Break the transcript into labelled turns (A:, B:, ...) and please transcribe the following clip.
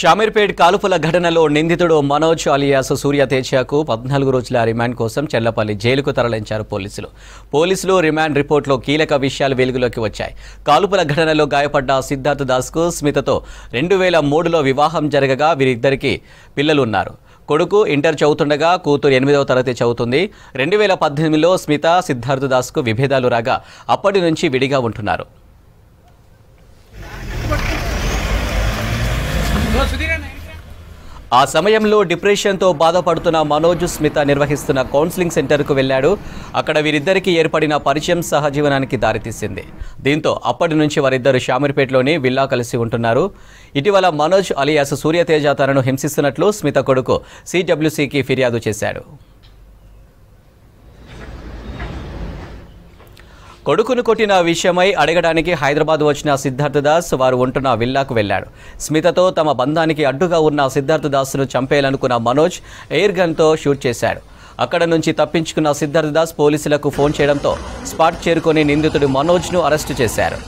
A: షామీర్పేట్ కాలుపుల ఘటనలో నిందితుడు మనోజ్ అలియాస్ సూర్య తేజాకు పద్నాలుగు రోజుల రిమాండ్ కోసం చెల్లపల్లి జైలుకు తరలించారు పోలీసులు పోలీసులు రిమాండ్ రిపోర్టులో కీలక విషయాలు వెలుగులోకి వచ్చాయి కాలుపుల ఘటనలో గాయపడ్డ సిద్ధార్థ్ దాస్కు స్మితతో రెండు వేల మూడులో వివాహం జరగగా వీరిద్దరికీ పిల్లలు ఉన్నారు కొడుకు ఇంటర్ చదువుతుండగా కూతురు ఎనిమిదవ తరగతి చదువుతుంది రెండు వేల పద్దెనిమిదిలో స్మిత సిద్ధార్థ దాస్కు విభేదాలు రాగా అప్పటి నుంచి విడిగా ఉంటున్నారు ఆ సమయంలో డిప్రెషన్తో బాధపడుతున్న మనోజ్ స్మిత నిర్వహిస్తున్న కౌన్సిలింగ్ సెంటర్కు వెళ్ళాడు అక్కడ వీరిద్దరికీ ఏర్పడిన పరిచయం సహజీవనానికి దారితీసింది దీంతో అప్పటి నుంచి వారిద్దరు షామీర్పేటలోనే విల్లా కలిసి ఉంటున్నారు ఇటీవల మనోజ్ అలియాస్ సూర్యతేజ తనను హింసిస్తున్నట్లు స్మిత కొడుకు సిడబ్ల్యూసీకి ఫిర్యాదు చేశాడు కొడుకును కొట్టిన విషయమై అడగడానికి హైదరాబాద్ వచ్చిన సిద్ధార్థ దాస్ వారు ఉంటున్న విల్లాకు వెళ్లాడు స్మితతో తమ బంధానికి అడ్డుగా ఉన్న సిద్ధార్థ దాస్ను చంపేయాలనుకున్న మనోజ్ ఎయిర్ గన్తో షూట్ చేశాడు అక్కడ నుంచి తప్పించుకున్న సిద్ధార్థ దాస్ పోలీసులకు ఫోన్ చేయడంతో స్పాట్ చేరుకుని నిందితుడు మనోజ్ను అరెస్టు చేశారు